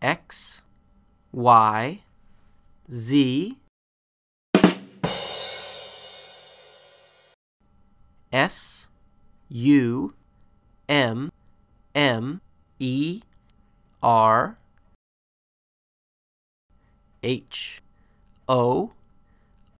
X, Y, Z, S, U, M, M, E, R, H, O,